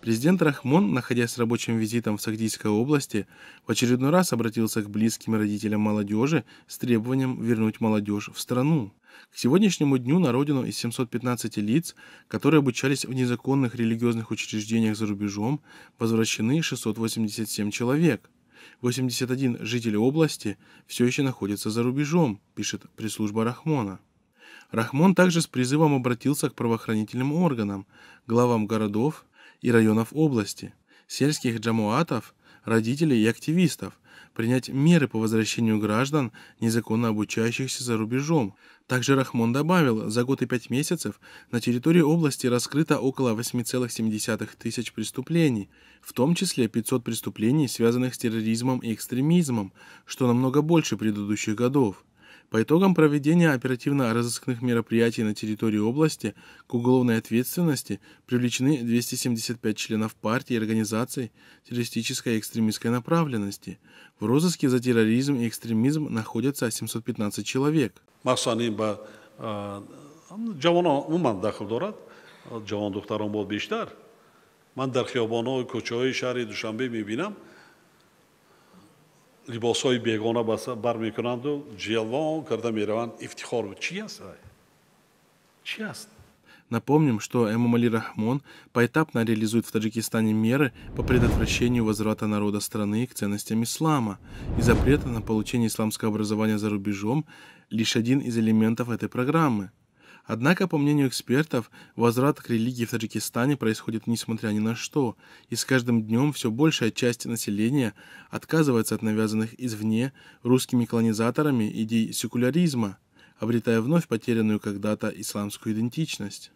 Президент Рахмон, находясь с рабочим визитом в Сахдийской области, в очередной раз обратился к близким родителям молодежи с требованием вернуть молодежь в страну. К сегодняшнему дню на родину из 715 лиц, которые обучались в незаконных религиозных учреждениях за рубежом, возвращены 687 человек. 81 житель области все еще находится за рубежом, пишет пресс-служба Рахмона. Рахмон также с призывом обратился к правоохранительным органам, главам городов и районов области, сельских джамуатов, родителей и активистов, принять меры по возвращению граждан, незаконно обучающихся за рубежом. Также Рахмон добавил, за год и пять месяцев на территории области раскрыто около 8,7 тысяч преступлений, в том числе 500 преступлений, связанных с терроризмом и экстремизмом, что намного больше предыдущих годов. По итогам проведения оперативно-розыскных мероприятий на территории области к уголовной ответственности привлечены 275 членов партии и организаций террористической и экстремистской направленности. В розыске за терроризм и экстремизм находятся 715 человек. جوان دختران بود بیشتر من در خیابان‌ها و کوچه‌های либосҳои бегона бармекунанду ҷелвон карда мераванд ифтихор чи аст чи аст Напомним, что Эмомали Рахмон поэтапно реализует в Таджикистане меры по предотвращению возврата народа страны к ценностям ислама и запрета на получение исламского образования за рубежом – лишь один из элементов этой программы – Однако, по мнению экспертов, возврат к религии в Таджикистане происходит несмотря ни на что, и с каждым днем все большая часть населения отказывается от навязанных извне русскими колонизаторами идей секуляризма, обретая вновь потерянную когда-то исламскую идентичность.